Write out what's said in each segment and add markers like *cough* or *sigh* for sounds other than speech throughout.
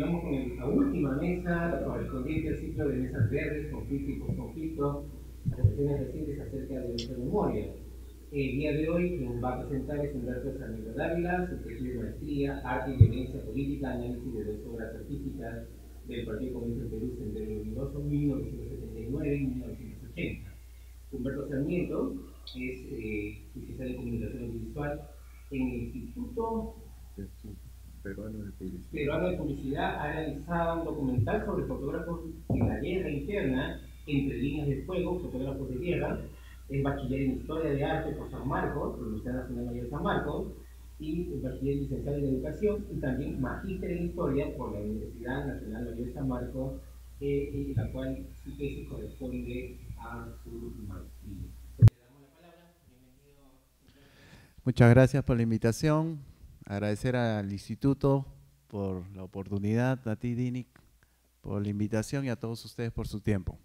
vamos con la última mesa correspondiente al ciclo de mesas verdes, conflicto y postconflicto, reflexiones recientes acerca de nuestra memoria. El día de hoy, quien va a presentar es Humberto Sarmiento Dávila, su tesis de maestría, arte y violencia política, análisis de dos obras artísticas del Partido Comunista de Perú, Sendero 1979 y 1980. Humberto Sarmiento es eh, de Comunicación Audiovisual en el Instituto peruanos de publicidad. de publicidad ha realizado un documental sobre fotógrafos en la guerra interna, entre líneas de fuego, fotógrafos de guerra, es bachiller en Historia de Arte por San Marcos, por la Universidad Nacional de San Marcos, y es bachiller licenciado en Educación y también magíster en Historia por la Universidad Nacional Mayor de San Marcos, eh, eh la cual su tesis corresponde a su maestría. Muchas gracias por la invitación agradecer al instituto por la oportunidad, a ti, Dinic, por la invitación y a todos ustedes por su tiempo.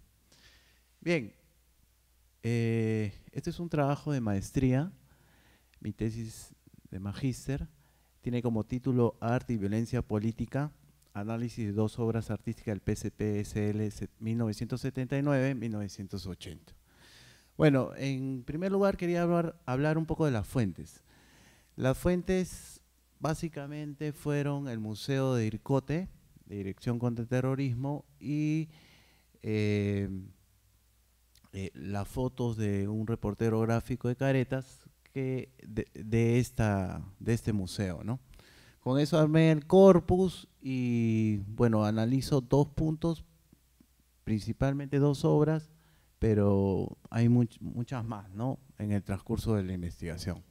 Bien, eh, este es un trabajo de maestría, mi tesis de magíster, tiene como título Arte y Violencia Política, análisis de dos obras artísticas del PCPSL 1979-1980. Bueno, en primer lugar quería hablar, hablar un poco de las fuentes. Las fuentes básicamente fueron el Museo de Ircote, de Dirección contra el Terrorismo, y eh, eh, las fotos de un reportero gráfico de caretas de, este museo. ¿no? Con eso armé el corpus y bueno, analizo dos puntos, principalmente dos obras, pero hay muchas más ¿no? en el transcurso de la investigación.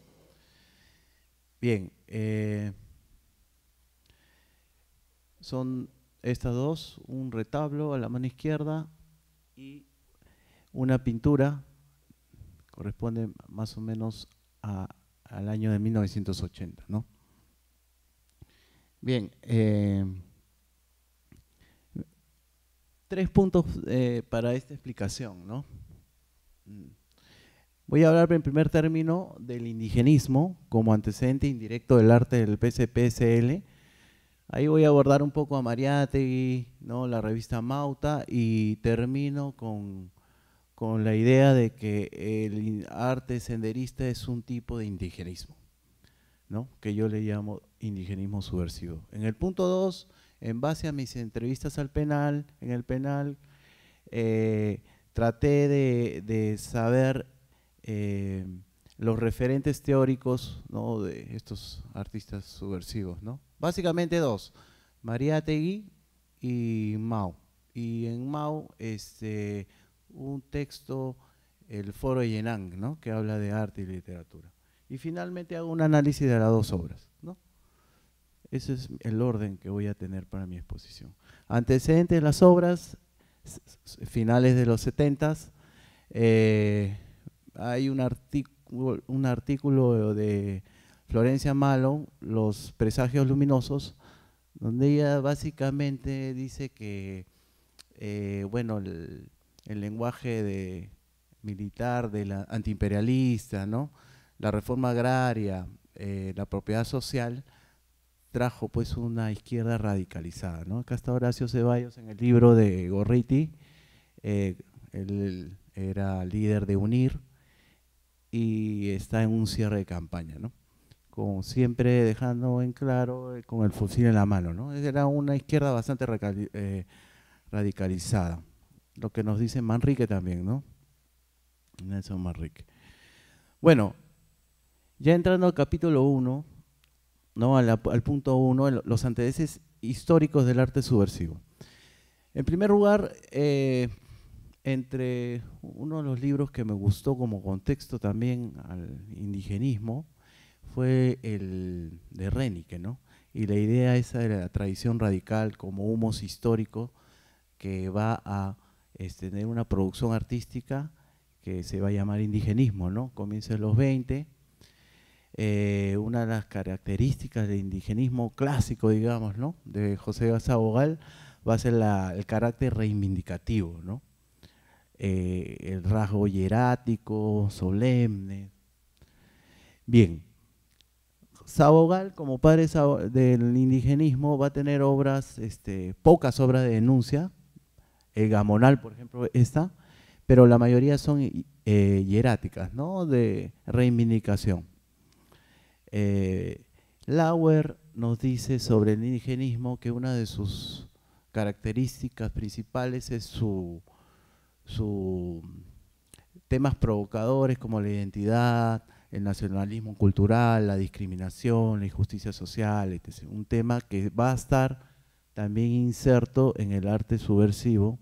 Bien, eh, son estas dos, un retablo a la mano izquierda y una pintura, corresponde más o menos al año de 1980. ¿no? Bien, eh, tres puntos eh, para esta explicación. ¿no? Mm. Voy a hablar en primer término del indigenismo como antecedente indirecto del arte del PCPSL. Ahí voy a abordar un poco a Mariategui, ¿no? la revista Mauta, y termino con, con la idea de que el arte senderista es un tipo de indigenismo, ¿no? que yo le llamo indigenismo subversivo. En el punto 2, en base a mis entrevistas al penal, en el penal, eh, traté de, de saber eh, los referentes teóricos ¿no? de estos artistas subversivos. ¿no? Básicamente dos, María tegui y Mao. Y en Mao, este, un texto, el foro de Yenang, ¿no? que habla de arte y literatura. Y finalmente hago un análisis de las dos obras. ¿no? Ese es el orden que voy a tener para mi exposición. Antecedentes de las obras, finales de los 70 hay un artículo, de Florencia Malo, Los presagios luminosos, donde ella básicamente dice que, eh, bueno, el, lenguaje de militar, de la antiimperialista, ¿no? la reforma agraria, eh, la propiedad social, trajo pues una izquierda radicalizada. ¿no? Acá está Horacio Ceballos en el libro de Gorriti, eh, él era líder de UNIR, y está en un cierre de campaña, ¿no? Como siempre dejando en claro eh, con el fusil en la mano, ¿no? Era una izquierda bastante eh, radicalizada, lo que nos dice Manrique también, ¿no? Nelson Manrique. Bueno, ya entrando al capítulo 1, ¿no? Al, punto 1, los antecedentes históricos del arte subversivo. En primer lugar, eh, entre uno de los libros que me gustó como contexto también al indigenismo fue el de Renike, ¿no? Y la idea esa de la tradición radical como humos histórico que va a este, tener una producción artística que se va a llamar indigenismo, ¿no? Comienza en los 20. Eh, una de las características del indigenismo clásico, digamos, ¿no? De José Bogal va a ser el carácter reivindicativo, ¿no? Eh, el rasgo hierático, solemne. Bien, Sabogal, como padre del indigenismo, va a tener obras, este, pocas obras de denuncia, el gamonal, por ejemplo, esta, pero la mayoría son eh, hieráticas, ¿no? de reivindicación. Eh, Lauer nos dice sobre el indigenismo que una de sus características principales es su sus temas provocadores como la identidad, el nacionalismo cultural, la discriminación, la injusticia social, Un tema que va a estar también inserto en el arte subversivo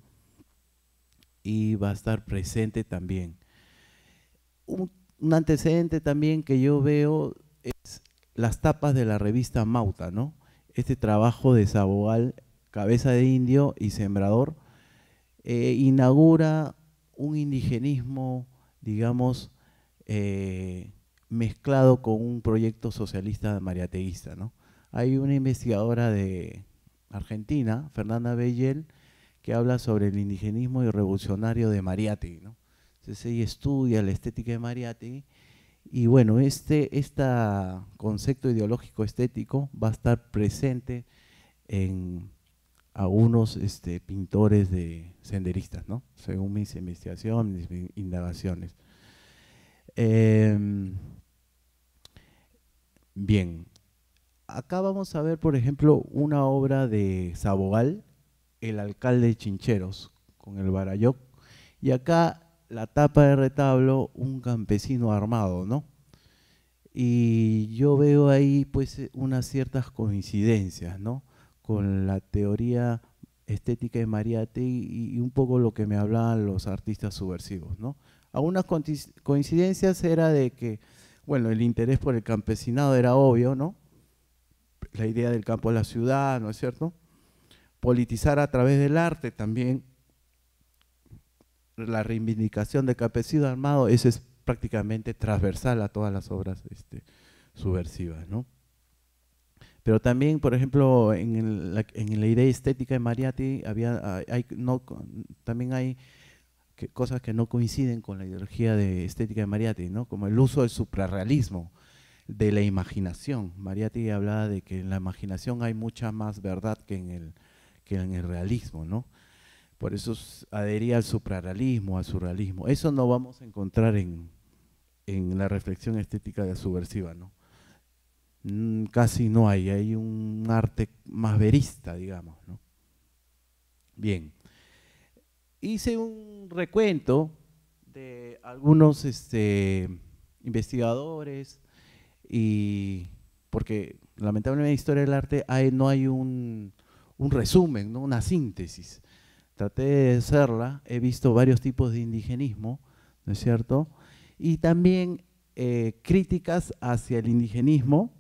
y va a estar presente también. Un, antecedente también que yo veo es las tapas de la revista Mauta, ¿no? Este trabajo de Saboal, Cabeza de Indio y Sembrador, eh, inaugura un indigenismo, digamos, eh, mezclado con un proyecto socialista mariateísta. ¿no? Hay una investigadora de Argentina, Fernanda Bellel, que habla sobre el indigenismo y revolucionario de Mariátegui. ¿no? Entonces ella estudia la estética de Mariátegui y bueno, este, este concepto ideológico estético va a estar presente en a unos este, pintores de senderistas, ¿no? según mis investigaciones, indagaciones. Em, bien, acá vamos a ver, por ejemplo, una obra de Sabogal, el alcalde de Chincheros, con el Barayoc, y acá la tapa de retablo, un campesino armado, ¿no? Y yo veo ahí pues unas ciertas coincidencias, ¿no? con la teoría estética de mariate y, un poco lo que me hablaban los artistas subversivos. ¿no? Algunas coincidencias era de que, bueno, el interés por el campesinado era obvio, ¿no? La idea del campo de la ciudad, ¿no es cierto? Politizar a través del arte también la reivindicación del campesino armado, eso es prácticamente transversal a todas las obras este, subversivas, ¿no? Pero también, por ejemplo, en, la, idea estética de mariati había, hay, no, también hay cosas que no coinciden con la ideología de estética de mariati ¿no? como el uso del suprarrealismo, de la imaginación. mariati hablaba de que en la imaginación hay mucha más verdad que en el, que en el realismo. ¿no? Por eso adhería al suprarrealismo, al surrealismo. Eso no vamos a encontrar en, en la reflexión estética de subversiva. ¿no? casi no hay, hay un arte más verista, digamos. Bien, hice un recuento de algunos este, investigadores y porque lamentablemente en la historia del arte no hay un, resumen, ¿no? una síntesis. Traté de hacerla, he visto varios tipos de indigenismo, ¿no es cierto? Y también eh, críticas hacia el indigenismo,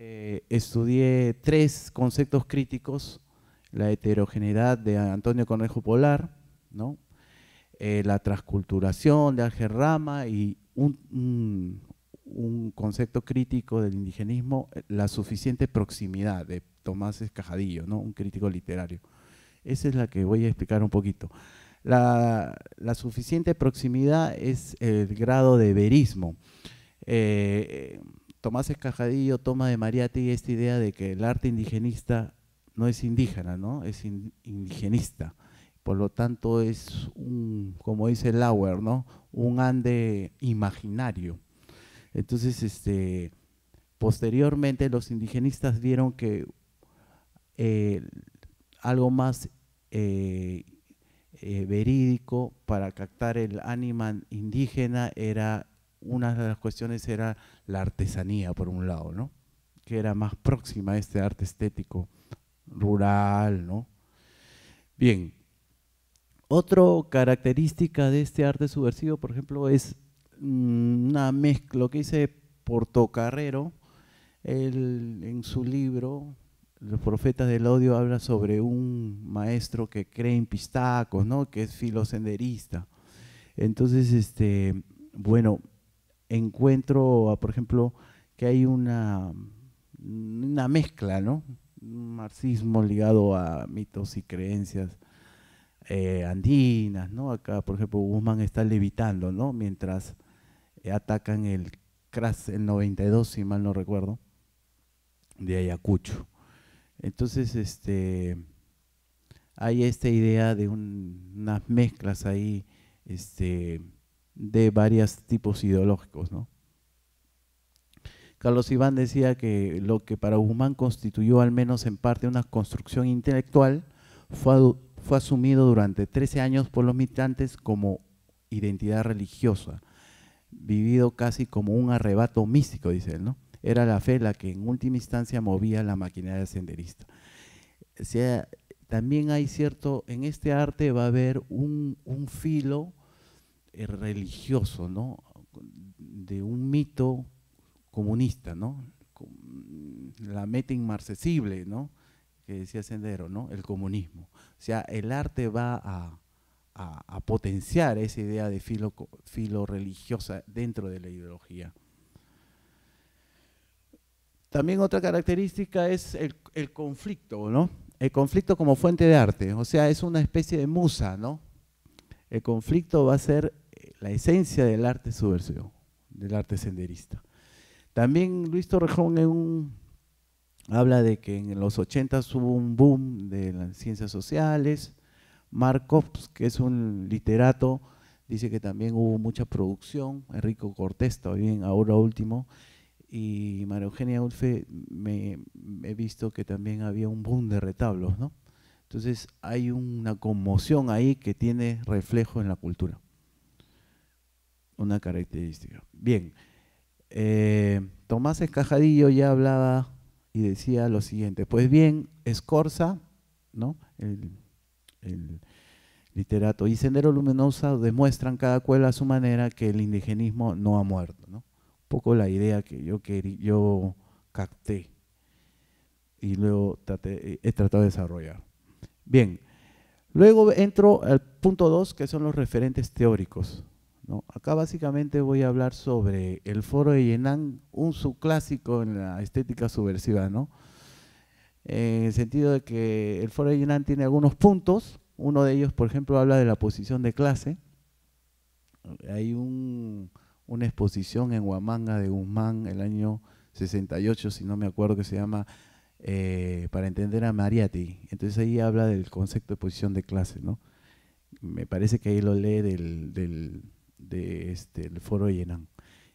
eh, estudié tres conceptos críticos, la heterogeneidad de Antonio Cornejo Polar, ¿no? Eh, la transculturación de Ángel Rama y un, un, concepto crítico del indigenismo, la suficiente proximidad de Tomás Escajadillo, ¿no? un crítico literario. Esa es la que voy a explicar un poquito. La, suficiente proximidad es el grado de verismo. Eh, Tomás Escajadillo toma de Mariati esta idea de que el arte indigenista no es indígena, ¿no? Es indigenista. Por lo tanto, es un, como dice Lauer, ¿no? Un ande imaginario. Entonces, este, posteriormente los indigenistas vieron que eh, algo más eh, eh, verídico para captar el ánima indígena era una de las cuestiones era la artesanía, por un lado, ¿no? que era más próxima a este arte estético rural. ¿no? Bien, otra característica de este arte subversivo, por ejemplo, es mm, una mezcla, lo que dice Portocarrero, él, en su libro los profetas del odio habla sobre un maestro que cree en pistacos, ¿no? que es filosenderista. Entonces, este, bueno, encuentro, por ejemplo, que hay una, una mezcla, ¿no? Un marxismo ligado a mitos y creencias eh, andinas, ¿no? Acá, por ejemplo, Guzmán está levitando, ¿no? Mientras atacan el crash el 92, si mal no recuerdo, de Ayacucho. Entonces, este, hay esta idea de unas mezclas ahí, este, de varios tipos ideológicos. ¿no? Carlos Iván decía que lo que para Guzmán constituyó al menos en parte una construcción intelectual fue, asumido durante 13 años por los militantes como identidad religiosa, vivido casi como un arrebato místico, dice él, ¿no? Era la fe la que en última instancia movía la maquinaria senderista. O sea, también hay cierto, en este arte va a haber un, un filo eh, religioso, ¿no? De un mito comunista, ¿no? La meta inmarcesible, ¿no? Que decía Sendero, ¿no? El comunismo. O sea, el arte va a, potenciar esa idea de filo, filo religiosa dentro de la ideología. También otra característica es el, el conflicto, ¿no? El conflicto como fuente de arte, o sea, es una especie de musa, ¿no? El conflicto va a ser eh, la esencia del arte subversivo, del arte senderista. También Luis Torrejón en habla de que en los 80 hubo un boom de las ciencias sociales. Markovs, que es un literato, dice que también hubo mucha producción. Enrico Cortés, también ahora último. Y María Eugenia Ulfe, me, he visto que también había un boom de retablos, ¿no? Entonces hay una conmoción ahí que tiene reflejo en la cultura. Una característica. Bien, eh, Tomás Escajadillo ya hablaba y decía lo siguiente. Pues bien, Escorza, ¿no? el, literato y Sendero Luminosa demuestran cada cual a su manera que el indigenismo no ha muerto. Un poco la idea que yo, querí, yo capté y luego he tratado de desarrollar. Bien, luego entro al punto 2, que son los referentes teóricos. Acá básicamente voy a hablar sobre el foro de Yenan, un subclásico en la estética subversiva, ¿no? en el sentido de que el foro de Yenan tiene algunos puntos, uno de ellos, por ejemplo, habla de la posición de clase. Hay una exposición en Huamanga de Guzmán el año 68, si no me acuerdo, que se llama eh, para entender a Mariati. Entonces ahí habla del concepto de posición de clase, ¿no? Me parece que ahí lo lee del, del de este, el foro de Yenán.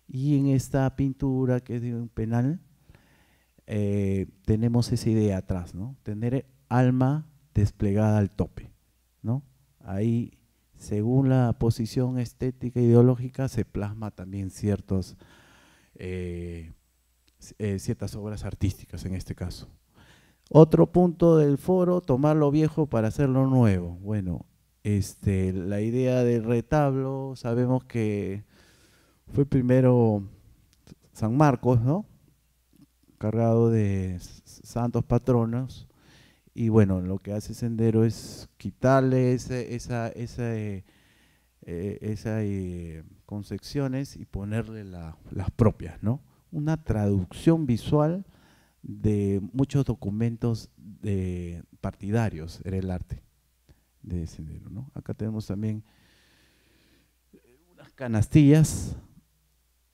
Y en esta pintura, que es de un penal, eh, tenemos esa idea atrás, ¿no? Tener alma desplegada al tope, ¿no? Ahí, según la posición estética ideológica, se plasma también ciertos eh, eh, ciertas obras artísticas en este caso. Otro punto del foro, tomar lo viejo para hacerlo nuevo. Bueno, este, la idea del retablo, sabemos que fue primero San Marcos, ¿no? Cargado de santos patronos. Y bueno, lo que hace Sendero es quitarle esas esa, eh, esa, eh, concepciones y ponerle las propias, ¿no? una traducción visual de muchos documentos de partidarios era el arte de sendero. ¿no? Acá tenemos también eh, unas canastillas.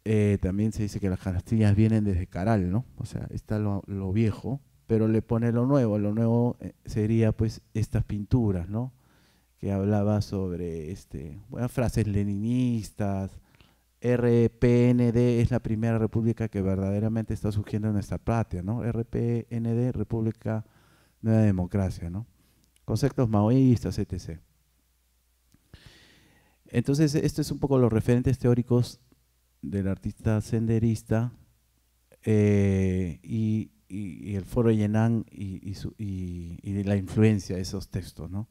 Eh, también se dice que las canastillas vienen desde Caral, ¿no? O sea, está lo, viejo, pero le pone lo nuevo. Lo nuevo eh, sería pues estas pinturas, ¿no? Que hablaba sobre este, buenas frases leninistas, RPND es la primera república que verdaderamente está surgiendo en nuestra patria, ¿no? RPND, República Nueva Democracia, ¿no? Conceptos maoístas, etc. Entonces, esto es un poco los referentes teóricos del artista senderista eh, y, el foro Yenan y, y, y, la influencia de esos textos ¿no?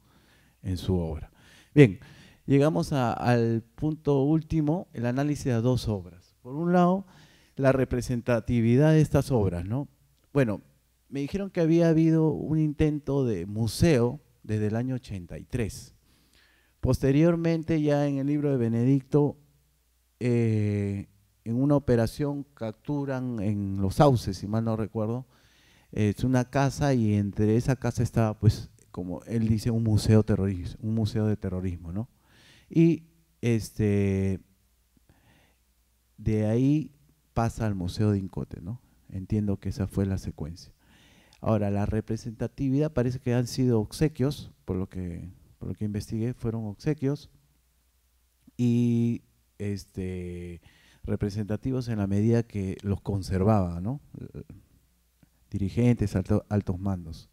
en su obra. Bien, llegamos al punto último, el análisis de dos obras. Por un lado, la representatividad de estas obras, ¿no? Bueno, me dijeron que había habido un intento de museo desde el año 83. Posteriormente, ya en el libro de Benedicto, eh, en una operación capturan en Los Sauces, si mal no recuerdo, es una casa y entre esa casa estaba, pues, como él dice, un museo un museo de terrorismo, ¿no? Y este, de ahí pasa al Museo de Incote, ¿no? Entiendo que esa fue la secuencia. Ahora, la representatividad parece que han sido obsequios, por lo que, que investigué, fueron obsequios y este, representativos en la medida que los conservaba, ¿no? dirigentes, altos mandos.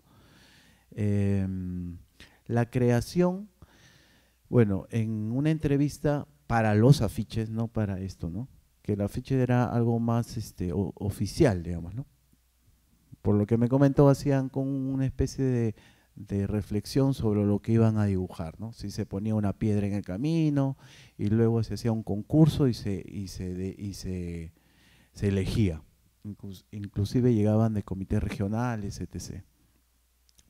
Em, la creación bueno, en una entrevista para los afiches, no para esto, ¿no? Que el afiche era algo más este, oficial, digamos, ¿no? Por lo que me comentó, hacían con una especie de, reflexión sobre lo que iban a dibujar, ¿no? Si se ponía una piedra en el camino y luego se hacía un concurso y se, y se, y se, elegía. inclusive llegaban de comités regionales, etc.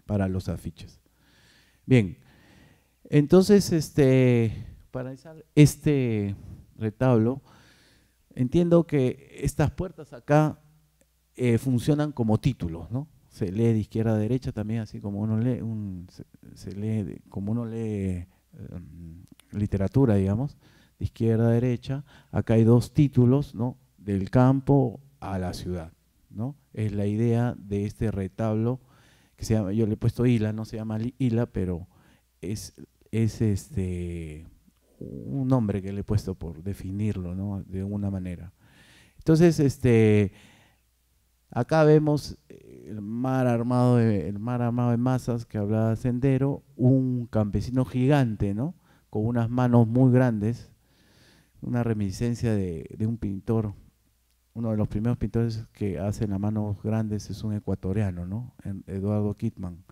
Para los afiches. Bien, entonces, este, para este retablo, entiendo que estas puertas acá eh, funcionan como títulos, ¿no? Se lee de izquierda a derecha también, así como uno lee, un, se, lee como uno lee em, literatura, digamos, de izquierda a derecha. Acá hay dos títulos, ¿no? Del campo a la ciudad, ¿no? Es la idea de este retablo que se llama, yo le he puesto Hila, no se llama Hila, pero es es este un nombre que le he puesto por definirlo, De una manera. Entonces, este, acá vemos el mar armado de, el mar armado de masas que hablaba Sendero, un campesino gigante, ¿no? Con unas manos muy grandes, una reminiscencia de, un pintor, uno de los primeros pintores que hace las manos grandes es un ecuatoriano, ¿no? Eduardo Kitman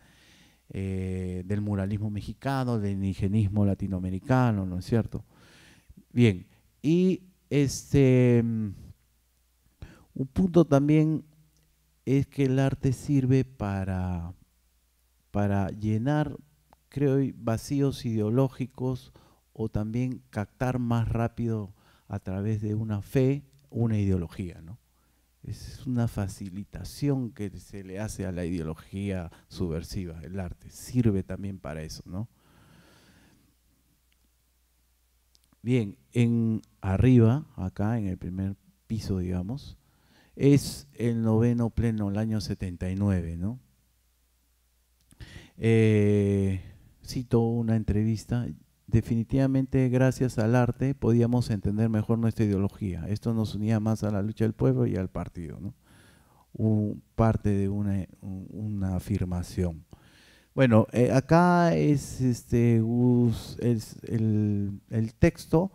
eh, del muralismo mexicano, del indigenismo latinoamericano, ¿no es cierto? Bien, y este, mm, un punto también es que el arte sirve para, para llenar, creo, vacíos ideológicos o también captar más rápido a través de una fe, una ideología, ¿no? es una facilitación que se le hace a la ideología subversiva, el arte, sirve también para eso, ¿no? Bien, en arriba, acá en el primer piso, digamos, es el noveno pleno, el año 79, ¿no? Eh, cito una entrevista, definitivamente gracias al arte podíamos entender mejor nuestra ideología. Esto nos unía más a la lucha del pueblo y al partido, ¿no? parte de una, afirmación. Bueno, eh, acá es este el, texto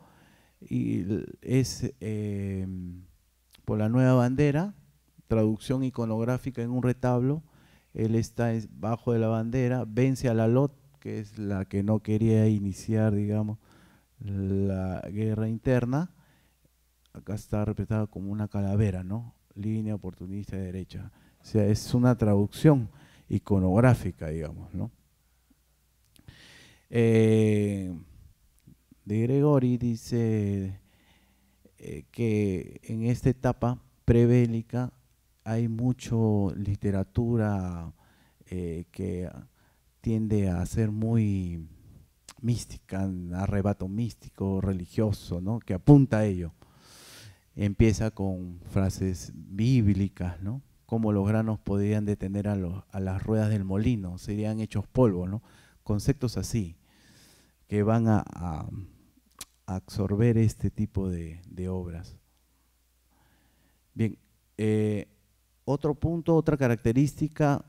y es em, por la nueva bandera, traducción iconográfica en un retablo. Él está bajo de la bandera, vence a la lota, que es la que no quería iniciar, digamos, la guerra interna, acá está representada como una calavera, ¿no? Línea oportunista de derecha. O sea, es una traducción iconográfica, digamos, ¿no? Eh, de Gregori dice eh, que en esta etapa prebélica hay mucho literatura eh, que tiende a ser muy mística, arrebato místico, religioso, ¿no? que apunta a ello. Empieza con frases bíblicas, ¿no? Como los granos podrían detener a, las ruedas del molino, serían hechos polvo, ¿no? Conceptos así, que van a, absorber este tipo de, obras. Bien, eh, otro punto, otra característica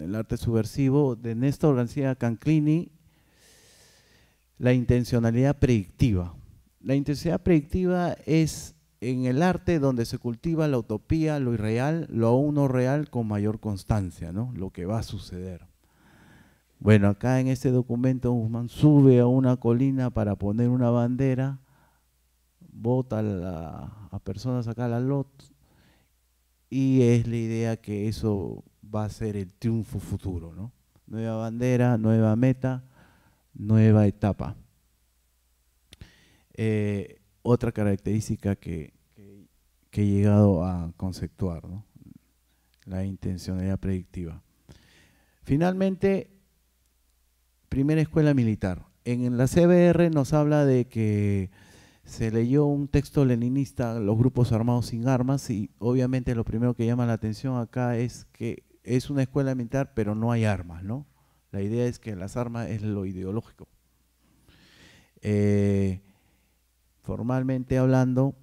el arte subversivo de Néstor García Canclini, la intencionalidad predictiva. La intencionalidad predictiva es en el arte donde se cultiva la utopía, lo irreal, lo aún no real con mayor constancia, ¿no? lo que va a suceder. Bueno, acá en este documento Guzmán sube a una colina para poner una bandera, vota a, personas acá la lot, y es la idea que eso va a ser el triunfo futuro. ¿no? Nueva bandera, nueva meta, nueva etapa. Eh, otra característica que, he llegado a conceptuar, la intencionalidad predictiva. Finalmente, primera escuela militar. En la CBR nos habla de que se leyó un texto leninista, los grupos armados sin armas, y obviamente lo primero que llama la atención acá es que es una escuela militar, pero no hay armas, ¿no? La idea es que las armas es lo ideológico. Eh, formalmente hablando,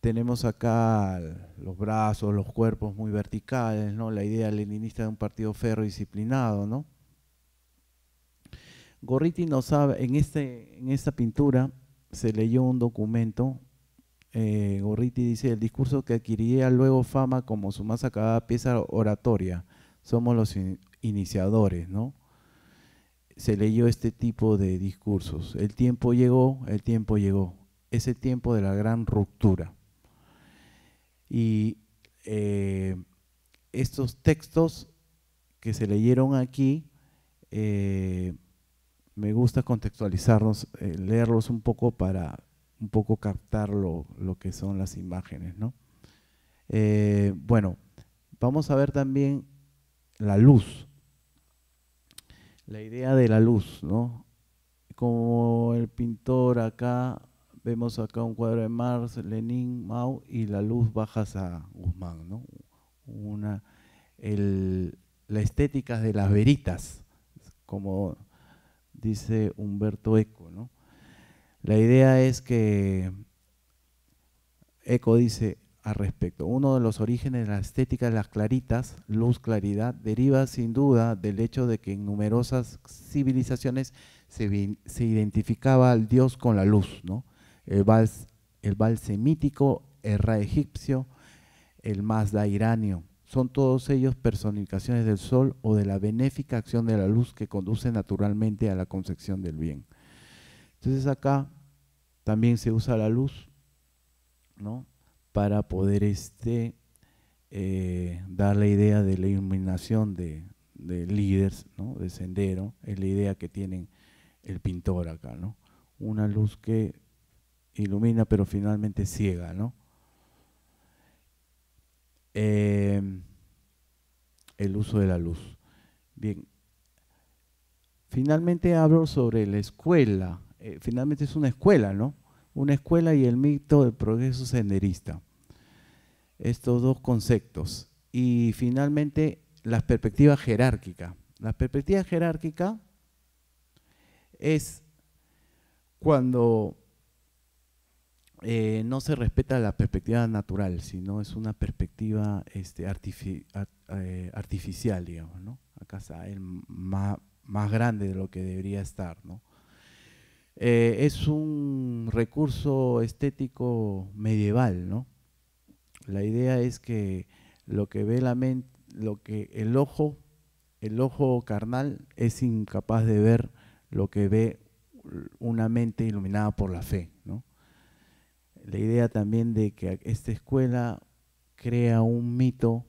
tenemos acá los brazos, los cuerpos muy verticales, ¿no? La idea leninista de un partido ferro disciplinado, ¿no? Gorriti no sabe, en, este, en esta pintura se leyó un documento eh, Gorriti dice, el discurso que adquiría luego fama como su más acabada pieza oratoria. Somos los iniciadores, ¿no? Se leyó este tipo de discursos. El tiempo llegó, el tiempo llegó. Es el tiempo de la gran ruptura. Y eh, estos textos que se leyeron aquí, eh, me gusta contextualizarlos, leerlos un poco para un poco captar lo, que son las imágenes. Eh, bueno, vamos a ver también la luz, la idea de la luz. ¿no? Como el pintor acá, vemos acá un cuadro de Marx, Lenin, Mao y la luz baja a Guzmán. ¿no? Una, la estética de las veritas, como dice Humberto Eco. La idea es que Eco dice al respecto, uno de los orígenes de la estética de las claritas, luz, claridad, deriva sin duda del hecho de que en numerosas civilizaciones se, identificaba al dios con la luz, ¿no? el, val semítico, el ra egipcio, el mazda iranio, son todos ellos personificaciones del sol o de la benéfica acción de la luz que conduce naturalmente a la concepción del bien. Entonces acá también se usa la luz, Para poder este, eh, dar la idea de la iluminación de, líderes, De sendero, es la idea que tiene el pintor acá, ¿no? Una luz que ilumina pero finalmente ciega, ¿no? Em, el uso de la luz. Bien, finalmente hablo sobre la escuela, eh, finalmente es una escuela, ¿no? Una escuela y el mito del progreso senderista. Estos dos conceptos. Y finalmente, la perspectiva jerárquica. La perspectiva jerárquica es cuando eh, no se respeta la perspectiva natural, sino es una perspectiva este, eh, artificial, digamos, ¿no? Acá está el más grande de lo que debería estar, ¿no? Eh, es un recurso estético medieval, ¿no? La idea es que lo que ve la mente, lo que el ojo, el ojo carnal es incapaz de ver lo que ve una mente iluminada por la fe, La idea también de que esta escuela crea un mito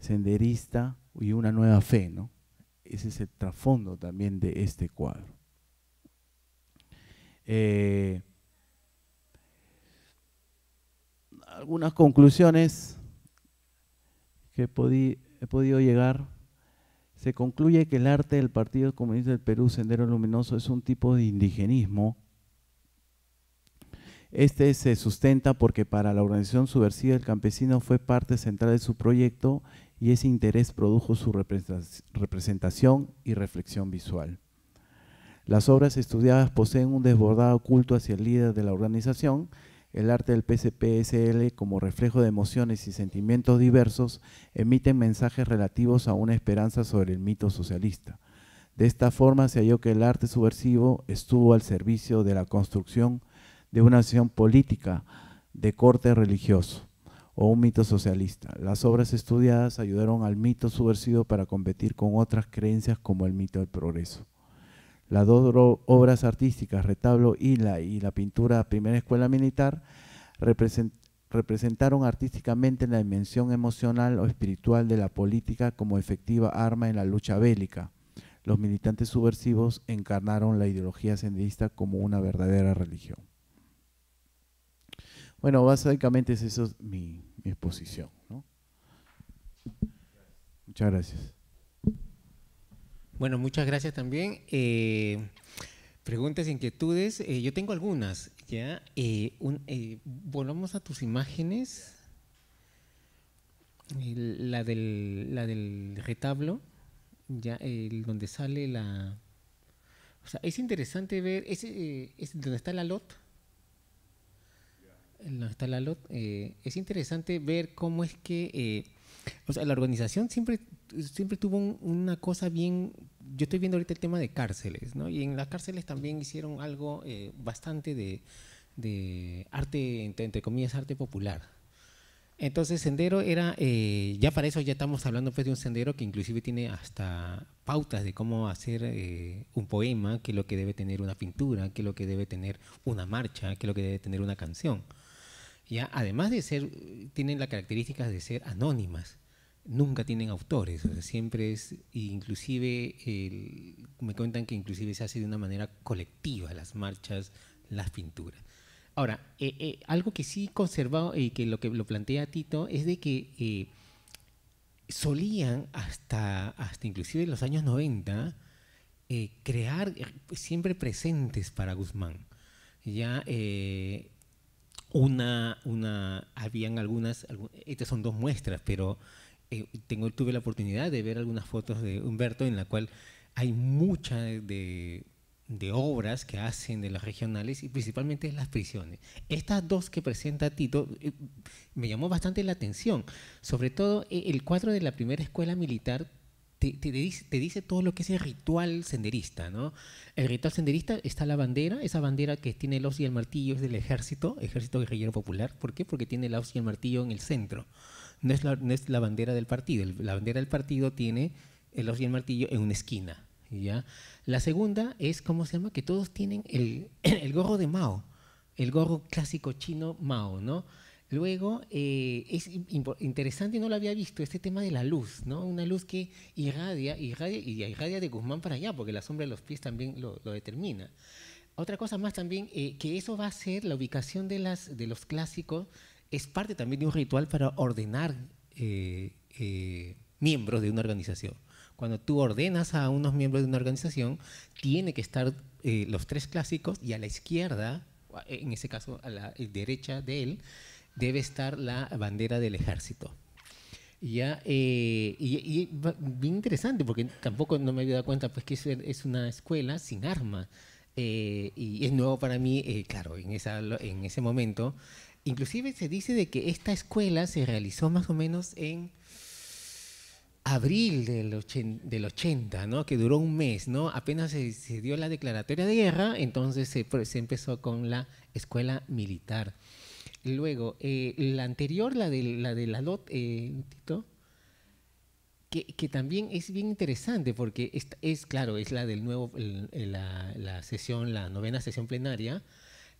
senderista y una nueva fe, ¿no? Ese es el trasfondo también de este cuadro. Eh, algunas conclusiones que he podido llegar. Se concluye que el arte del Partido Comunista del Perú, Sendero Luminoso, es un tipo de indigenismo. Este se sustenta porque para la organización subversiva el campesino fue parte central de su proyecto y ese interés produjo su representación y reflexión visual. Las obras estudiadas poseen un desbordado culto hacia el líder de la organización. El arte del PCPSL, como reflejo de emociones y sentimientos diversos, emite mensajes relativos a una esperanza sobre el mito socialista. De esta forma se halló que el arte subversivo estuvo al servicio de la construcción de una acción política de corte religioso o un mito socialista. Las obras estudiadas ayudaron al mito subversivo para competir con otras creencias como el mito del progreso las dos obras artísticas, retablo y la, y la pintura Primera Escuela Militar, representaron artísticamente la dimensión emocional o espiritual de la política como efectiva arma en la lucha bélica. Los militantes subversivos encarnaron la ideología sendista como una verdadera religión. Bueno, básicamente es eso mi, exposición. Muchas gracias. Bueno, muchas gracias también. Eh, preguntas, inquietudes. Eh, yo tengo algunas. Ya, eh, volvamos a tus imágenes. La del, la del retablo, ya, el, donde sale la, o sea, es interesante ver, es, donde está la lot, está la lot, es interesante ver cómo es que, o sea, la organización siempre siempre tuvo una cosa bien... Yo estoy viendo ahorita el tema de cárceles, Y en las cárceles también hicieron algo eh, bastante de, arte, entre, comillas, arte popular. Entonces, sendero era, eh, ya para eso ya estamos hablando pues, de un sendero que inclusive tiene hasta pautas de cómo hacer eh, un poema, qué es lo que debe tener una pintura, qué es lo que debe tener una marcha, qué es lo que debe tener una canción. Ya, además de ser, tienen la característica de ser anónimas nunca tienen autores, o sea, siempre es, e inclusive, me cuentan que inclusive se hace de una manera colectiva las marchas, las pinturas. Ahora, eh, eh, algo que sí conservado y que lo que lo plantea Tito es de que eh, solían hasta, hasta inclusive los años 90 crear siempre presentes para Guzmán. Ya una, una, habían algunas, estas son dos muestras, pero eh, tengo, tuve la oportunidad de ver algunas fotos de Humberto en la cual hay muchas de, obras que hacen de las regionales y principalmente de las prisiones. Estas dos que presenta Tito eh, me llamó bastante la atención, sobre todo eh, el cuadro de la primera escuela militar te, dice, todo lo que es el ritual senderista, ¿no? El ritual senderista está la bandera, esa bandera que tiene el os y el martillo es del ejército, ejército guerrillero popular. ¿Por qué? Porque tiene el os y el martillo en el centro no es la, bandera del partido. La bandera del partido tiene el oso y el martillo en una esquina. ¿ya? La segunda es, ¿cómo se llama? Que todos tienen el, *clears throat* gorro de Mao, el gorro clásico chino Mao, ¿no? Luego, eh, es interesante, no lo había visto, este tema de la luz, ¿no? Una luz que irradia, y irradia de Guzmán para allá, porque la sombra de los pies también lo, determina. Otra cosa más también, eh, que eso va a ser la ubicación de, las, de los clásicos es parte también de un ritual para ordenar eh, eh, miembros de una organización. Cuando tú ordenas a unos miembros de una organización, tiene que estar eh, los tres clásicos y a la izquierda, en ese caso a la derecha de él, debe estar la bandera del ejército. Ya, y, bien interesante, porque tampoco no me había dado cuenta pues, que es, una escuela sin armas. y es nuevo para mí, claro, en, esa, en ese momento inclusive se dice de que esta escuela se realizó más o menos en abril del, 80, ¿no? que duró un mes, ¿no? apenas se, dio la declaratoria de guerra, entonces se, empezó con la escuela militar. Luego, eh, la anterior, la de la, LOT, eh, que, también es bien interesante porque es, claro, es la del nuevo, la, sesión, la novena sesión plenaria,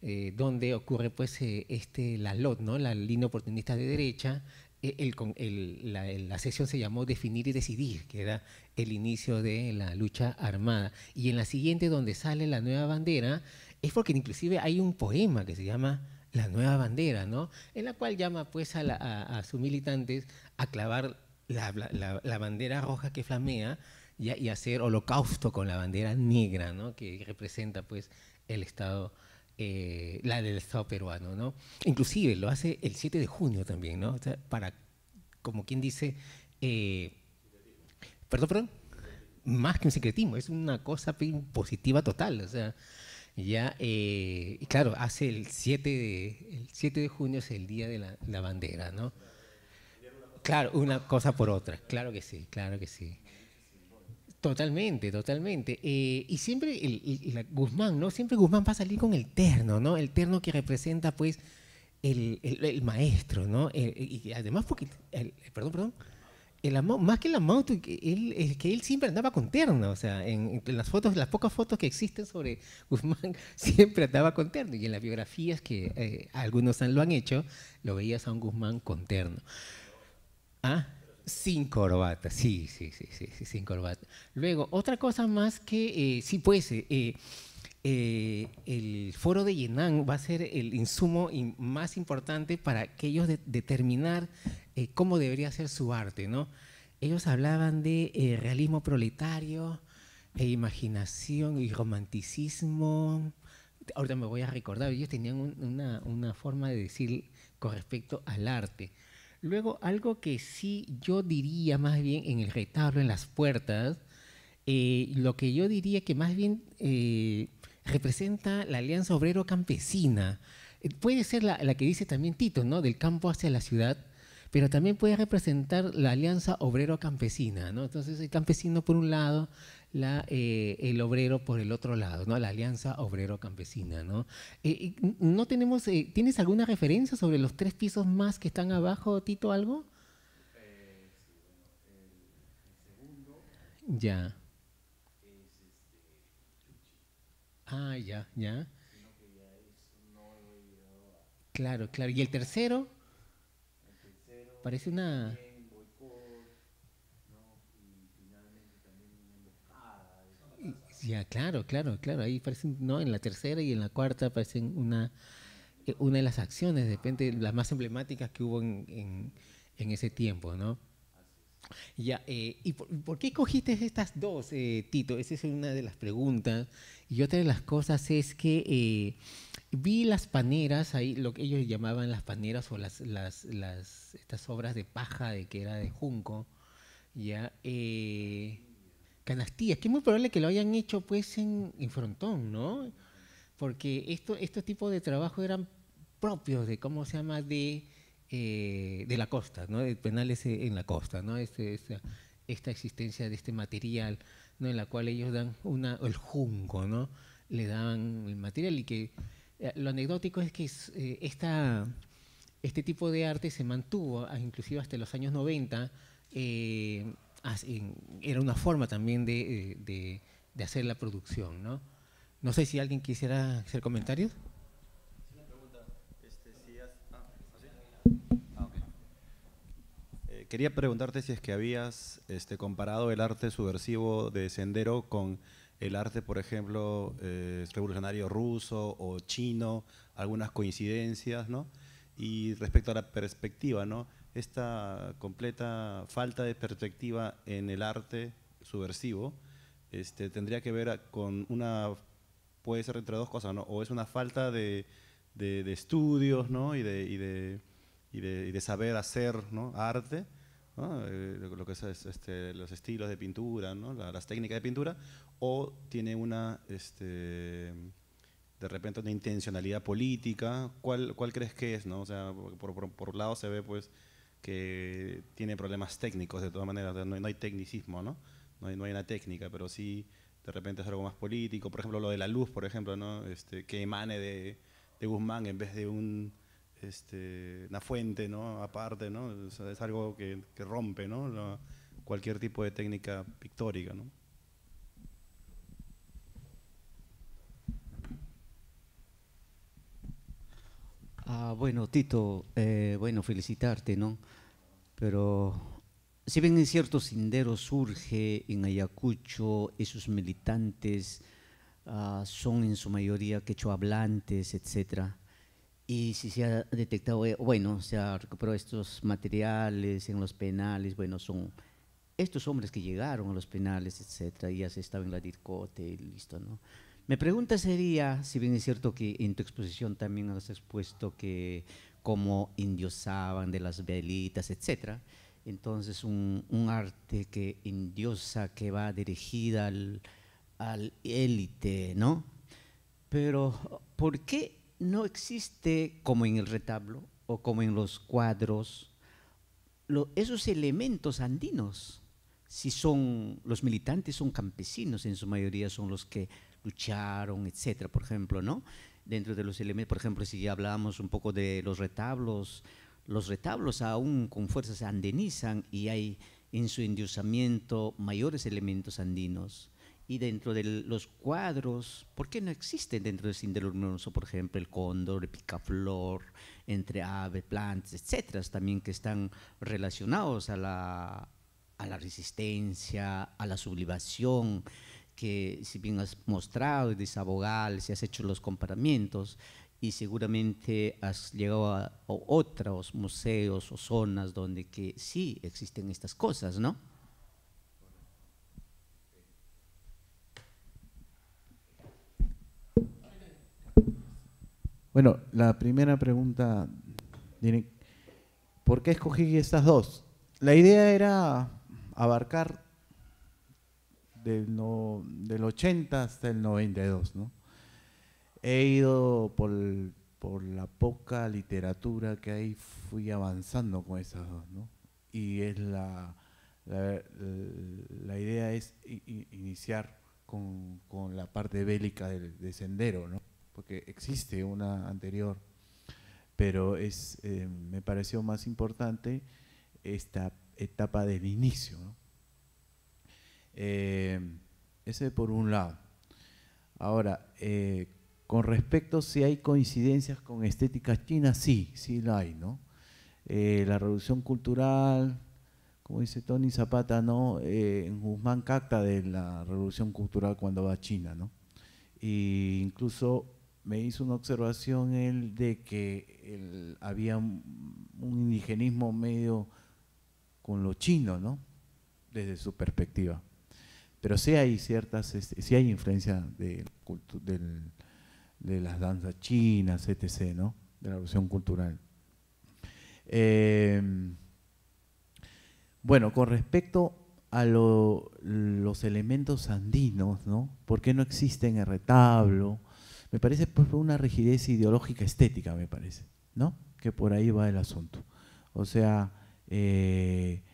eh, donde ocurre pues eh, este, la LOT, ¿no? la línea oportunista de derecha. Eh, el, el, la, sesión se llamó Definir y Decidir, que era el inicio de la lucha armada. Y en la siguiente, donde sale la nueva bandera, es porque inclusive hay un poema que se llama La Nueva Bandera, ¿no? en la cual llama pues a, a, sus militantes a clavar la, la, bandera roja que flamea y, y, hacer holocausto con la bandera negra, ¿no? que representa pues el Estado eh, la del Estado peruano, ¿no? Inclusive lo hace el 7 de junio también, ¿no? para, como quien dice, eh, perdón, perdón, más que un secretismo, es una cosa positiva total, o sea, ya, eh, y claro, hace el 7 de, el 7 de junio es el día de la, la bandera, ¿no? Claro, una cosa por otra, claro que sí, claro que sí. Totalmente, totalmente. Eh, y siempre el, Guzmán, ¿no? Siempre Guzmán va a salir con el terno, ¿no? El terno que representa, pues, el, maestro, ¿no? y además, porque, perdón, perdón, el más que el amor, él, el que él siempre andaba con terno, o sea, en, las fotos, las pocas fotos que existen sobre *laughs* Guzmán, siempre andaba con terno, y en las biografías que eh, algunos han, lo han hecho, lo veías a un Guzmán con terno. Ah, sin corbata, sí, sí, sí, sí, sin corbata. Luego, otra cosa más que, eh, sí, pues, eh, eh, el foro de Yenan va a ser el insumo más importante para que ellos determinar cómo debería ser su arte, ¿no? Ellos hablaban de realismo proletario, e imaginación y romanticismo. Ahorita me voy a recordar, ellos tenían una forma de decir con respecto al arte. Luego, algo que sí yo diría más bien en el retablo, en las puertas, eh, lo que yo diría que más bien eh, representa la alianza obrero-campesina. Eh, puede ser la, la, que dice también Tito, ¿no? Del campo hacia la ciudad, pero también puede representar la alianza obrero-campesina, ¿no? Entonces, el campesino por un lado, la, eh, el obrero por el otro lado, ¿no? La alianza obrero-campesina, ¿no? Eh, no tenemos, eh, ¿Tienes alguna referencia sobre los tres pisos más que están abajo, Tito, algo? el, segundo ya. Ah, ya, ya. Claro, claro. ¿Y El tercero Parece una... Ya, claro, claro, claro. Ahí parecen, ¿no? En la tercera y en la cuarta parecen una, eh, una de las acciones, de repente las más emblemáticas que hubo en, ese tiempo, ¿no? Ya, eh, ¿y por, qué cogiste estas dos, eh, Tito? Esa es una de las preguntas. Y otra de las cosas es que vi las paneras, ahí lo que ellos llamaban las paneras o las, las, estas obras de paja de que era de junco, ya canastillas, que es muy probable que lo hayan hecho pues en, Frontón, ¿no? Porque estos tipos de trabajo eran propios de, ¿cómo se llama?, de, eh, de la costa, ¿no?, de penales e, en la costa, ¿no?, este, esta, existencia de este material, ¿no?, en la cual ellos dan una, el junco, ¿no?, le dan el material y que eh, lo anecdótico es que eh, este tipo de arte se mantuvo ah, inclusive hasta los años 90, era una forma también eh, de, de, hacer la producción, ¿no? No sé si alguien quisiera hacer comentarios. Eh, quería preguntarte si es que habías este, comparado el arte subversivo de Sendero con el arte, por ejemplo, eh, revolucionario ruso o chino, algunas coincidencias, ¿no? Y respecto a la perspectiva, ¿no? esta completa falta de perspectiva en el arte subversivo este, tendría que ver con una, puede ser entre dos cosas, ¿no? o es una falta de, de, estudios ¿no? y, de, y, de, y, de, saber hacer ¿no? arte, eh, lo que es, este, los estilos de pintura, ¿no? las técnicas de pintura, o tiene una, este, de repente, una intencionalidad política. ¿Cuál, cuál crees que es? ¿no? O sea, por, por, por un lado se ve pues que tiene problemas técnicos de todas maneras, no, hay tecnicismo, ¿no? No hay, no hay, una técnica, pero sí de repente es algo más político, por ejemplo lo de la luz, por ejemplo, ¿no? Este, que emane de, Guzmán en vez de un, este, una fuente, ¿no? Aparte, ¿no? es algo que, rompe, ¿no? cualquier tipo de técnica pictórica, ¿no? Ah, bueno, Tito, eh, bueno, felicitarte, ¿no? Pero si bien en cierto senderos surge en Ayacucho esos militantes, ah, son en su mayoría quechohablantes, etcétera. Y si se ha detectado, eh, bueno, se ha recuperado estos materiales en los penales, bueno, son estos hombres que llegaron a los penales, etcétera, y ya se estaba en la DIRCOTE y listo, ¿no? Me pregunta sería, si bien es cierto que en tu exposición también has expuesto que cómo indiosaban de las velitas, etcétera, entonces un, arte que indiosa, que va dirigida al, al élite, ¿no? Pero ¿por qué no existe, como en el retablo o como en los cuadros, esos elementos andinos? Si son los militantes, son campesinos, en su mayoría son los que lucharon, etcétera, por ejemplo, ¿no? Dentro de los elementos, por ejemplo, si hablábamos un poco de los retablos, los retablos aún con fuerza se andenizan y hay en su endiosamiento mayores elementos andinos. Y dentro de los cuadros, ¿por qué no existen dentro de Cinderurnoso, por ejemplo, el cóndor, el picaflor, entre aves, plantas, etcétera, también que están relacionados a la, a la resistencia, a la sublimación? que si bien has mostrado y desabogado, si has hecho los comparamientos y seguramente has llegado a, otros museos o zonas donde que sí existen estas cosas, ¿no? Bueno, la primera pregunta, ¿por qué escogí estas dos? La idea era abarcar del, no, del 80 hasta el 92, ¿no? He ido por, por la poca literatura que hay, fui avanzando con esas dos, ¿no? Y es la, la, idea es iniciar con, con, la parte bélica del, Sendero, ¿no? Porque existe una anterior, pero es, eh, me pareció más importante esta etapa del inicio, ¿no? Eh, ese por un lado. Ahora, eh, con respecto si hay coincidencias con estética china, sí, sí la hay, ¿no? Eh, la revolución cultural, como dice Tony Zapata, ¿no? en Guzmán Cacta de la revolución cultural cuando va a China, ¿no? E incluso me hizo una observación él de que había un, un indigenismo medio con lo chino, ¿no? Desde su perspectiva. Pero sí hay ciertas, si hay influencia de, de las danzas chinas, etc., ¿no? De la evolución cultural. Em, bueno, con respecto a los elementos andinos, ¿no? ¿Por qué no existen el retablo? Me parece pues, por una rigidez ideológica estética, me parece, ¿no? Que por ahí va el asunto. O sea, eh,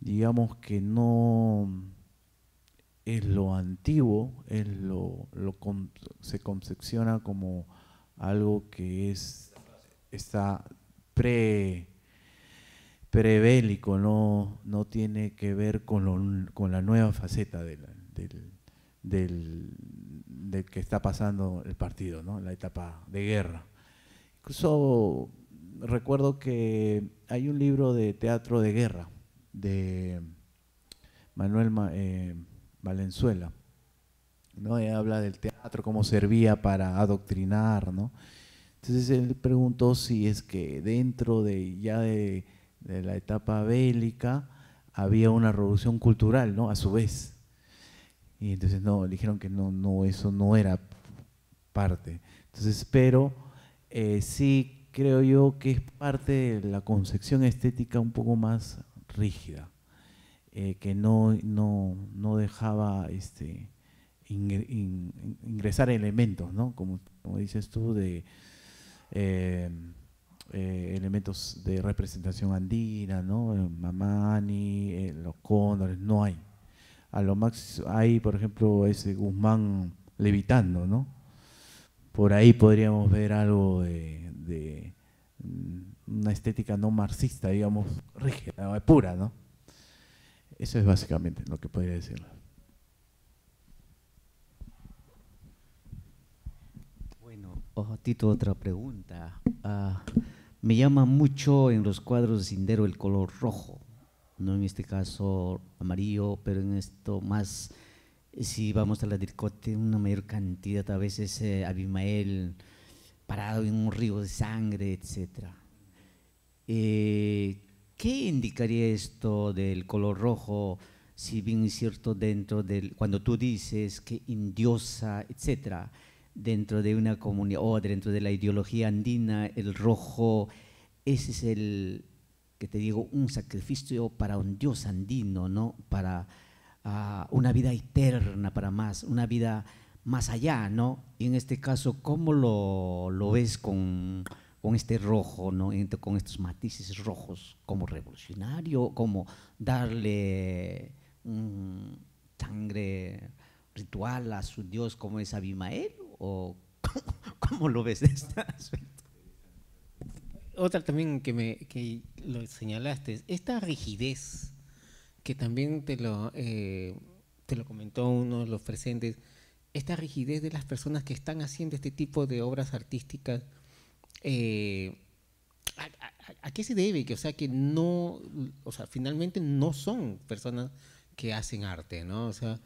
digamos que no es lo antiguo, es lo, lo se concepciona como algo que es está pre prebélico, no, no tiene que ver con, la nueva faceta del, que está pasando el partido, la etapa de guerra. Incluso recuerdo que hay un libro de teatro de guerra de Manuel... Eh, Valenzuela. ¿no? habla del teatro, cómo servía para adoctrinar, ¿no? Entonces él preguntó si es que dentro de ya de, la etapa bélica había una revolución cultural, ¿no? A su vez. Y entonces no, le dijeron que no, no, eso no era parte. Entonces, pero eh, sí creo yo que es parte de la concepción estética un poco más rígida. Eh, que no, no, dejaba este, ingresar elementos, Como, dices tú, de eh, eh, elementos de representación andina, ¿no? Mamani, los cóndores, no hay. A lo más hay, por ejemplo, ese Guzmán levitando, ¿no? Por ahí podríamos ver algo de, de mm, una estética no marxista, digamos, *laughs* rígida, pura, ¿no? Eso es básicamente lo que podría decir. Bueno, oh, a Tito, otra pregunta. Ah, me llama mucho en los cuadros de Sindero el color rojo, no en este caso amarillo, pero en esto más, si vamos a la dircote, una mayor cantidad, a veces eh, Abimael parado en un río de sangre, etcétera. Eh, ¿Qué indicaría esto del color rojo, si bien es cierto, dentro del, cuando tú dices que indiosa, etcétera, dentro de una comunidad o dentro de la ideología andina, el rojo, ese es el, que te digo, un sacrificio para un dios andino, ¿no? Para ah, una vida eterna, para más, una vida más allá, ¿no? Y en este caso, ¿cómo lo ves con con este rojo, ¿no? con estos matices rojos, como revolucionario, como darle mm, sangre ritual a su Dios como es Abimael? ¿O *laughs* cómo, lo ves de este aspecto? Otra también que, me, que lo señalaste, esta rigidez, que también te lo, eh, te lo comentó uno de los presentes, esta rigidez de las personas que están haciendo este tipo de obras artísticas eh, a, qué se debe? Que, o sea, que no, o sea, finalmente no son personas que hacen arte, ¿no? O sea,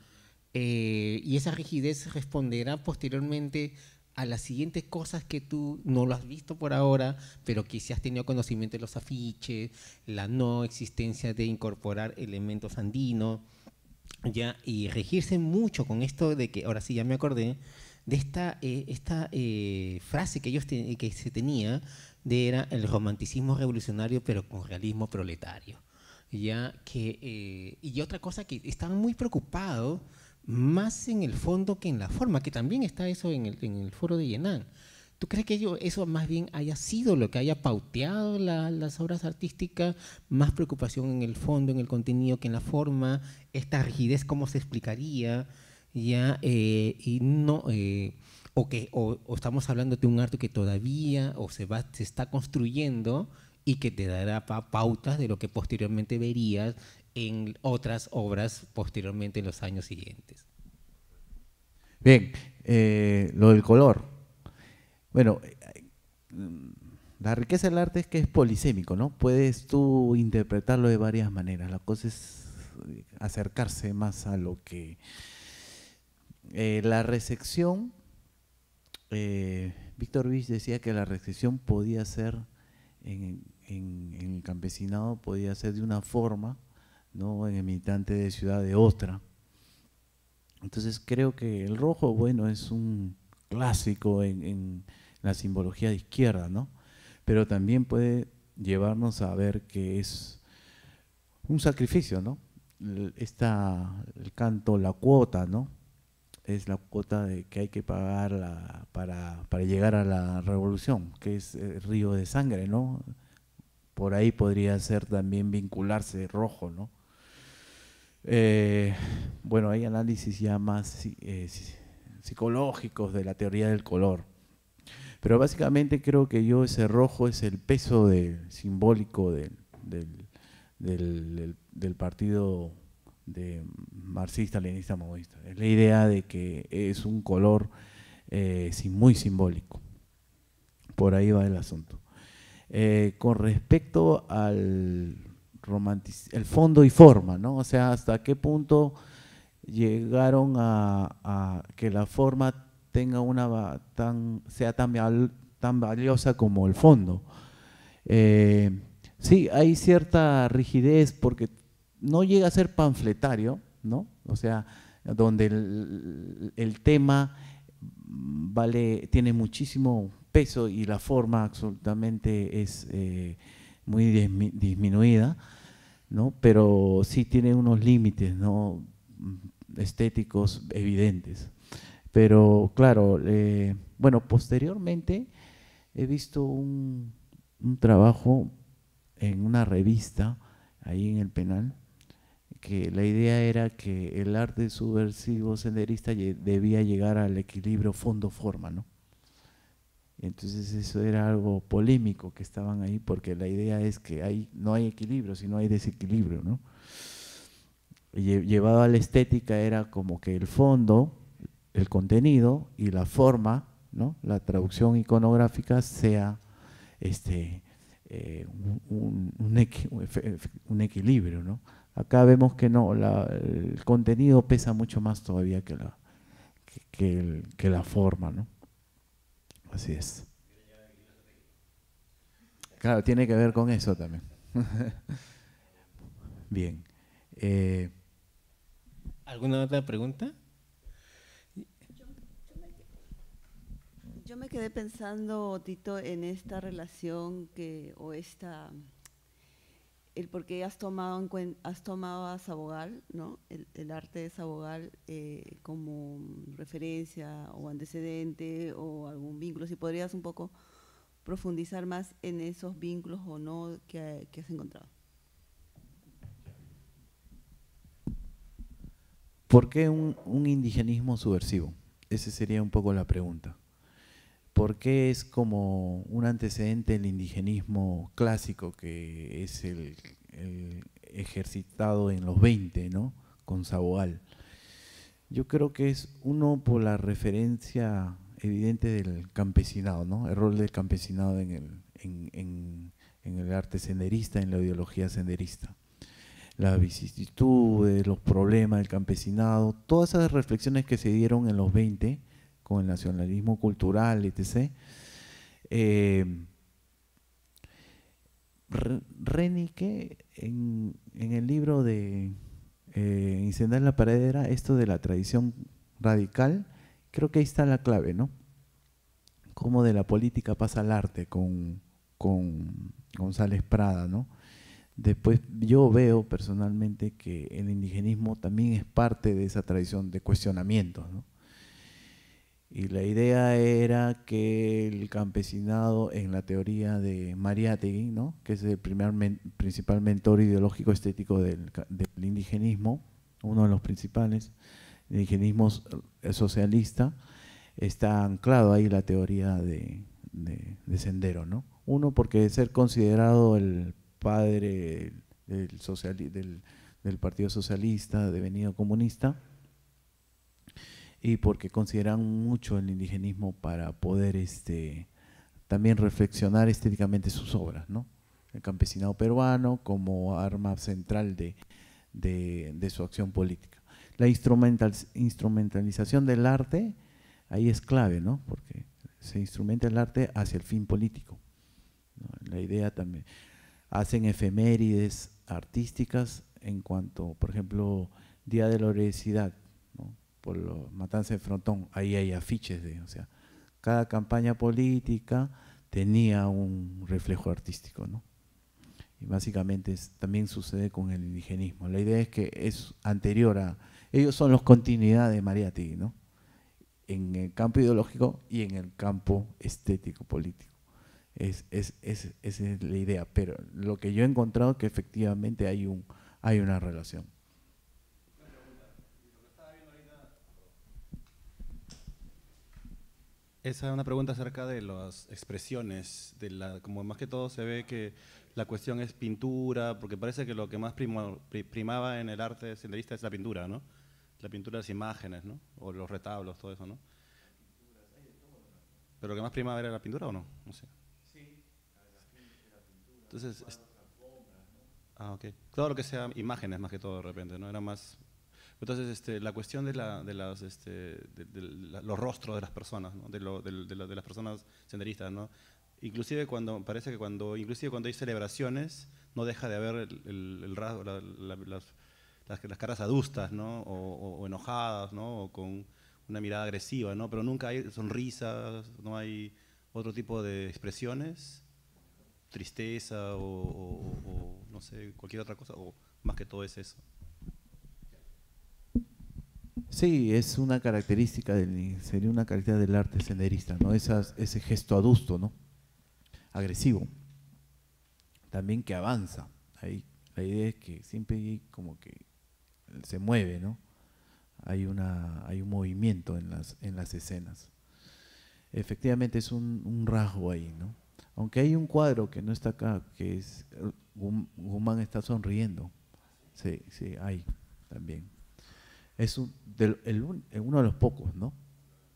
eh, y esa rigidez responderá posteriormente a las siguientes cosas que tú no lo has visto por ahora, pero que si has tenido conocimiento de los afiches, la no existencia de incorporar elementos andinos, ya, y regirse mucho con esto de que, ahora sí ya me acordé, de esta, eh, esta eh, frase que, ellos que se tenía de era el romanticismo revolucionario pero con realismo proletario. Ya que, eh, y otra cosa que estaban muy preocupados, más en el fondo que en la forma, que también está eso en el, en el foro de Yenán. ¿Tú crees que eso más bien haya sido lo que haya pauteado las obras artísticas? Más preocupación en el fondo, en el contenido que en la forma, esta rigidez, ¿cómo se explicaría? ya eh, y no eh, o que o, estamos hablando de un arte que todavía o se va se está construyendo y que te dará pautas de lo que posteriormente verías en otras obras posteriormente en los años siguientes. Bien, eh, lo del color. Bueno, la riqueza del arte es que es polisémico, ¿no? Puedes tú interpretarlo de varias maneras. La cosa es acercarse más a lo que eh, la recepción, eh, Víctor Vich decía que la recepción podía ser en, el campesinado, podía ser de una forma, no en el militante de ciudad de otra. Entonces creo que el rojo, bueno, es un clásico en, en la simbología de izquierda, ¿no? Pero también puede llevarnos a ver que es un sacrificio, ¿no? Está el canto, la cuota, ¿no? es la cuota que hay que pagar para, llegar a la revolución, que es el eh, río de sangre, ¿no? Por ahí podría ser también vincularse rojo, ¿no? Eh, bueno, hay análisis ya más eh, psicológicos de la teoría del color. Pero básicamente creo que yo ese rojo es el peso de, simbólico del, del, del, del partido de marxista, leninista, modista. Es la idea de que es un color eh, muy simbólico. Por ahí va el asunto. Eh, con respecto al el fondo y forma, ¿no? O sea, hasta qué punto llegaron a, que la forma tenga una tan sea tan, valiosa como el fondo. Eh, sí, hay cierta rigidez porque no llega a ser panfletario, ¿no? O sea, donde el, tema vale, tiene muchísimo peso y la forma absolutamente es eh, muy disminuida, ¿no? Pero sí tiene unos límites, ¿no? Estéticos evidentes. Pero claro, eh, bueno, posteriormente he visto un trabajo en una revista ahí en el penal que la idea era que el arte subversivo senderista debía llegar al equilibrio fondo-forma, ¿no? Entonces eso era algo polémico que estaban ahí, porque la idea es que hay, no hay equilibrio, sino hay desequilibrio, ¿no? Llevado a la estética era como que el fondo, el contenido y la forma, ¿no? La traducción iconográfica sea este, eh, un, un, equilibrio, ¿no? Acá vemos que no, la, el contenido pesa mucho más todavía que la, que, el, que la forma, ¿no? Así es. Claro, tiene que ver con eso también. *laughs* Bien. Eh, ¿Alguna otra pregunta? Yo me quedé pensando, Tito, en esta relación que, o esta el por qué has tomado, has tomado a Sabogal, ¿no? el, arte de Sabogal eh, como referencia o antecedente o algún vínculo, si podrías un poco profundizar más en esos vínculos o no que, has encontrado. ¿Por qué un, un indigenismo subversivo? Esa sería un poco la pregunta porque es como un antecedente del indigenismo clásico que es el, ejercitado en los 20, ¿no? Con Saboal. Yo creo que es uno por la referencia evidente del campesinado, ¿no? El rol del campesinado en el, en, en el arte senderista, en la ideología senderista. Las vicisitudes, eh, los problemas del campesinado, todas esas reflexiones que se dieron en los 20 el nacionalismo cultural, etc. Eh, Renique, en, el libro de eh, Incendiar la Paredera, esto de la tradición radical, creo que ahí está la clave, ¿no? Cómo de la política pasa al arte con, con González Prada, ¿no? Después yo veo personalmente que el indigenismo también es parte de esa tradición de cuestionamiento, ¿no? Y la idea era que el campesinado, en la teoría de Mariátegui, ¿no? que es el primer principal mentor ideológico estético del, indigenismo, uno de los principales, indigenismos indigenismo eh, socialista, está anclado ahí la teoría de, Sendero. ¿no? Uno, porque ser considerado el padre del Partido Socialista, devenido comunista, y porque consideran mucho el indigenismo para poder este, también reflexionar estéticamente sus obras, El campesinado peruano como arma central de, su acción política. La instrumental, instrumentalización del arte ahí es clave, Porque se instrumenta el arte hacia el fin político. La idea también. Hacen efemérides artísticas en cuanto, por ejemplo, Día de la Obesidad, por Matanza matanzas de Frontón, ahí hay afiches de, o sea, cada campaña política tenía un reflejo artístico, ¿no? Y básicamente también sucede con el indigenismo. La idea es que es anterior a, ellos son los continuidad de Mariátegui, ¿no? En el campo ideológico y en el campo estético político. Es, es, es, esa es la idea, pero lo que yo he encontrado es que efectivamente hay, un, hay una relación. Esa es una pregunta acerca de las expresiones, de la, como más que todo se ve que la cuestión es pintura, porque parece que lo que más primaba en el arte senderista es la pintura, ¿no? La pintura de las imágenes, ¿no? O los retablos, todo eso, ¿no? Pero lo que más primaba era la pintura o no? No sé. Sí, la pintura. Entonces, ah, ok. lo que sea imágenes más que todo de repente, ¿no? Era más entonces, este, la cuestión de, las, este, los rostros de las personas, de, las personas senderistas, Inclusive cuando, parece que cuando, inclusive cuando hay celebraciones, no deja de haber las, caras adustas, O, enojadas, O con una mirada agresiva, Pero nunca hay sonrisas, no hay otro tipo de expresiones, tristeza o, o no sé, cualquier otra cosa, o más que todo es eso. Sí, es una característica del, sería una característica del arte senderista, ¿no? ese gesto adusto, ¿no? Agresivo. También que avanza. Ahí, la idea es que siempre como que se mueve, ¿no? Hay, una, hay un movimiento en las, en las escenas. Efectivamente es un, rasgo ahí, ¿no? Aunque hay un cuadro que no está acá, que es Guzmán está sonriendo. Sí, sí, hay también es uno de los pocos, ¿no?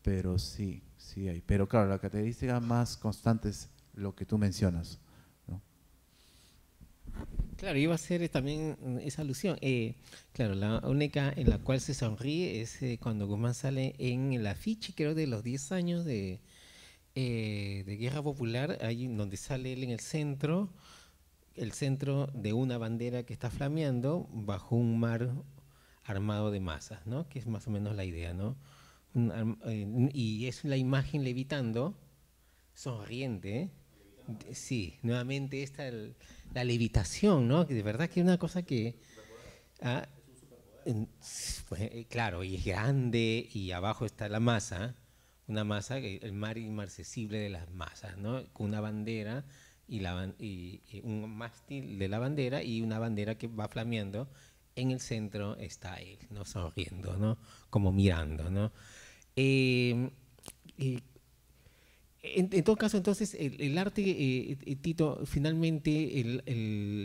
Pero sí, sí hay. Pero claro, la característica más constante es lo que tú mencionas. Claro, iba a ser también esa alusión. Eh, claro, la única en la cual se sonríe es eh, cuando Guzmán sale en el afiche, creo, de los 10 años de, eh, de Guerra Popular, ahí donde sale él en el centro, el centro de una bandera que está flameando bajo un mar armado de masas, ¿no? que es más o menos la idea. ¿no? Eh, y es la imagen levitando, sonriente. Sí, nuevamente esta, la levitación, ¿no? que de verdad que es una cosa que... Ah, pues, eh, claro, y es grande y abajo está la masa, una masa, eh, el mar inmarcesible de las masas, ¿no? Con una bandera y, la, y, un mástil de la bandera y una bandera que va flameando en el centro está él, ¿no? Sonriendo, ¿no? Como mirando, ¿no? Em, en, todo caso, entonces, el, arte, eh, eh, Tito, finalmente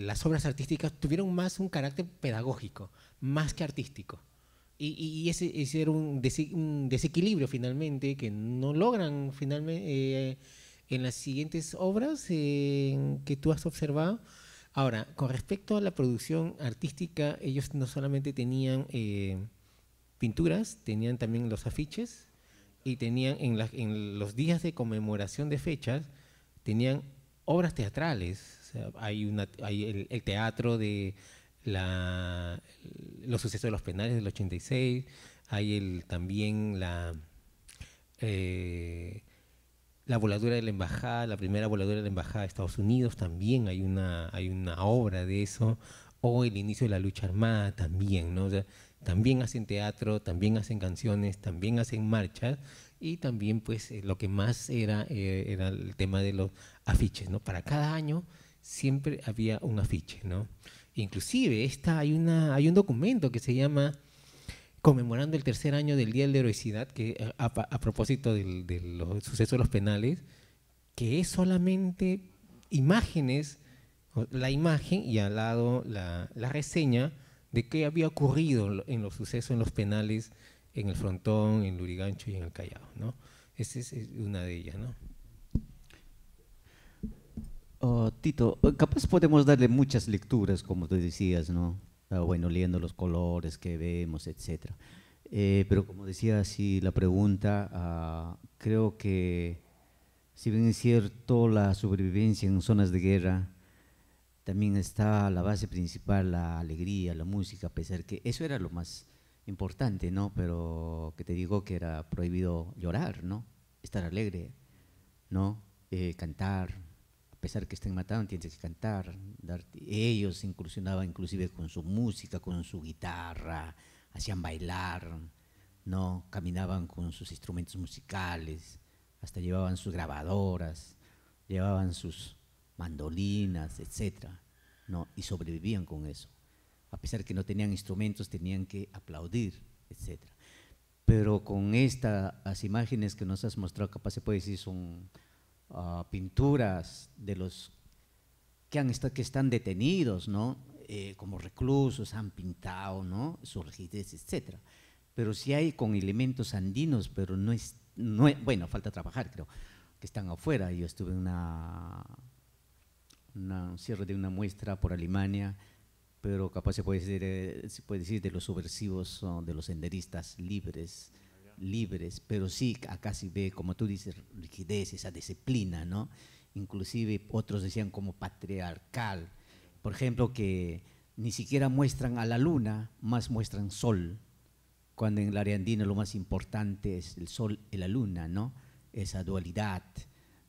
las obras artísticas tuvieron más un carácter pedagógico, más que artístico. Y, ese, era un, desequilibrio finalmente que no logran finalmente eh, en las siguientes obras que tú has observado. Ahora, con respecto a la producción artística, ellos no solamente tenían eh, pinturas, tenían también los afiches y tenían en, en, los días de conmemoración de fechas, tenían obras teatrales. hay el, teatro de la, los sucesos de los penales del 86, hay también la... Eh, la voladura de la embajada, la primera voladura de la embajada de Estados Unidos, también hay una, hay una obra de eso, o el inicio de la lucha armada también, ¿no? sea, también hacen teatro, también hacen canciones, también hacen marchas y también pues eh, lo que más era, eh, era el tema de los afiches, ¿no? Para cada año siempre había un afiche, ¿no? Inclusive esta, hay, una, hay un documento que se llama conmemorando el tercer año del Día de la Heroicidad, que eh, a, propósito de los sucesos de los penales, que es solamente imágenes, la imagen y al lado la, reseña de qué había ocurrido en los sucesos en los penales, en el frontón, en Lurigancho y en el Callao. ¿no? Esa es una de ellas. ¿no? Oh, Tito, eh, capaz podemos darle muchas lecturas, como tú decías, ¿no? Ah, bueno, leyendo los colores que vemos, etcétera, eh, pero como decía, así la pregunta, ah, creo que si bien es cierto la sobrevivencia en zonas de guerra, también está la base principal, la alegría, la música, a pesar que eso era lo más importante, ¿no? Pero que te digo que era prohibido llorar, ¿no? Estar alegre, ¿no? Eh, cantar, a pesar que estén matando, tienes que cantar. darte ellos incursionaban inclusive con su música, con su guitarra, hacían bailar, ¿no? Caminaban con sus instrumentos musicales, hasta llevaban sus grabadoras, llevaban sus mandolinas, etc. ¿no? Y sobrevivían con eso. A pesar que no tenían instrumentos, tenían que aplaudir, etc. Pero con estas imágenes que nos has mostrado, capaz se puede decir son Ah, pinturas de los que, han que están detenidos, ¿no? Eh, como reclusos, han pintado, ¿no? Su rigidez, etc. Pero sí hay con elementos andinos, pero no es, bueno, falta trabajar, creo, que están afuera. Yo estuve en una, un cierre de una muestra por Alemania, pero capaz se puede decir, eh, se puede decir de los subversivos, de los senderistas libres, libres, pero sí acá se ve, como tú dices, rigidez, esa disciplina, ¿no? Inclusive otros decían como patriarcal, por ejemplo, que ni siquiera muestran a la luna, más muestran sol, cuando en la área andina lo más importante es el sol y la luna, ¿no? Esa dualidad,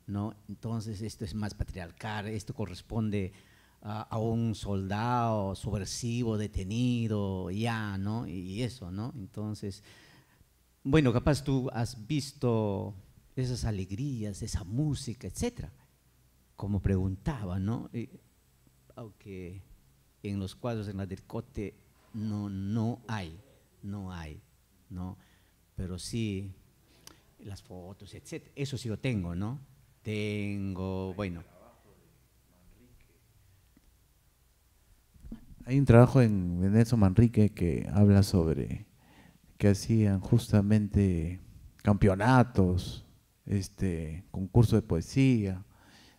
¿no? Entonces esto es más patriarcal, esto corresponde a, un soldado subversivo, detenido, ya, ¿no? y eso, ¿no? Entonces bueno, capaz tú has visto esas alegrías, esa música, etcétera. Como preguntaba, ¿no? aunque en los cuadros, en la del cote, no, no hay, no hay, ¿no? Pero sí, las fotos, etc. Eso sí lo tengo, ¿no? Tengo, bueno. Hay un trabajo en de Manrique que habla sobre que hacían justamente campeonatos, este, concursos de poesía.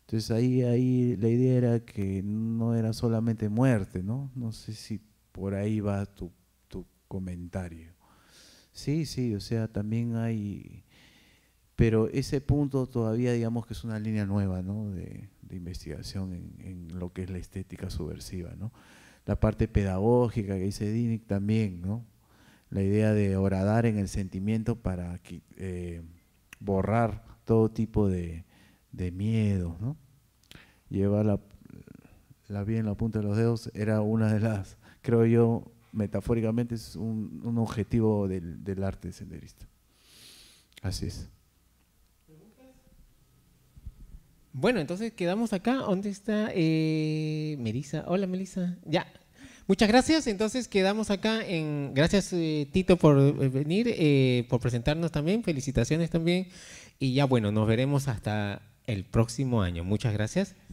Entonces ahí, ahí la idea era que no era solamente muerte, ¿no? No sé si por ahí va tu, tu comentario. Sí, sí, o sea, también hay, pero ese punto todavía digamos que es una línea nueva, ¿no? De, investigación en, lo que es la estética subversiva, ¿no? La parte pedagógica que dice DINIC también, ¿no? la idea de oradar en el sentimiento para eh, borrar todo tipo de, miedo. ¿no? Llevar la, vida en la punta de los dedos era una de las, creo yo, metafóricamente es un, objetivo del, arte senderista. Así es. Bueno, entonces quedamos acá. ¿Dónde está eh, melissa Hola, melissa Ya, Muchas gracias. Entonces quedamos acá en. Gracias, eh, Tito, por eh, venir, eh, por presentarnos también. Felicitaciones también. Y ya, bueno, nos veremos hasta el próximo año. Muchas gracias.